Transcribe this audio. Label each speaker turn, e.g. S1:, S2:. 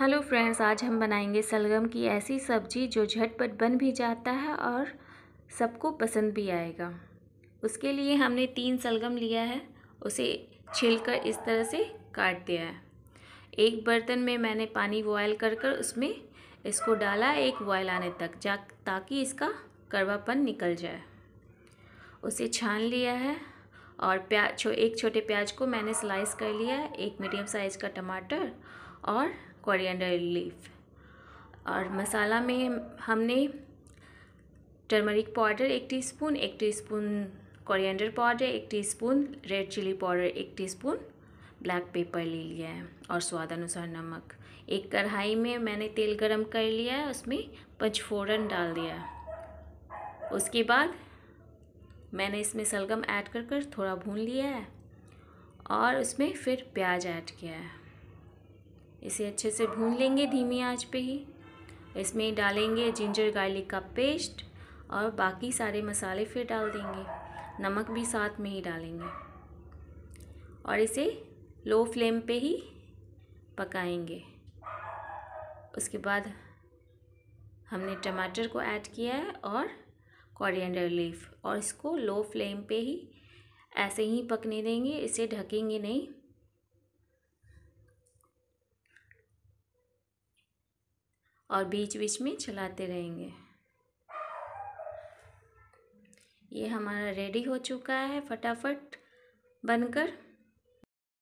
S1: hello friends आज हम बनाएंगे सलगम की ऐसी सब्जी जो झटपट बन भी जाता है और सबको पसंद भी आएगा उसके लिए हमने तीन सलगम लिया है उसे छिलकर इस तरह से काट दिया है एक बर्तन में मैंने पानी बॉयल कर कर उसमें इसको डाला एक बॉयल आने तक जा ताकि इसका कड़वापन निकल जाए उसे छान लिया है और प्याज छो, एक छोटे प्याज को मैंने स्लाइस कर लिया है एक मीडियम साइज़ का टमाटर और कोरिएंडर लीफ और मसाला में हमने टर्मरिक पाउडर एक टीस्पून एक टीस्पून कोरिएंडर पाउडर एक टीस्पून रेड चिली पाउडर एक टीस्पून ब्लैक पेपर ले लिया है और स्वाद अनुसार नमक एक कढ़ाई में मैंने तेल गरम कर लिया है उसमें पंचफोरन डाल दिया है उसके बाद मैंने इसमें सलगम ऐड कर कर थोड़ा भून लिया है और उसमें फिर प्याज ऐड किया है इसे अच्छे से भून लेंगे धीमी आंच पे ही इसमें डालेंगे जिंजर गार्लिक का पेस्ट और बाकी सारे मसाले फिर डाल देंगे नमक भी साथ में ही डालेंगे और इसे लो फ्लेम पे ही पकाएंगे उसके बाद हमने टमाटर को ऐड किया है और कॉरिएंडर लीफ और इसको लो फ्लेम पे ही ऐसे ही पकने देंगे इसे ढकेंगे नहीं और बीच बीच में चलाते रहेंगे ये हमारा रेडी हो चुका है फटाफट बनकर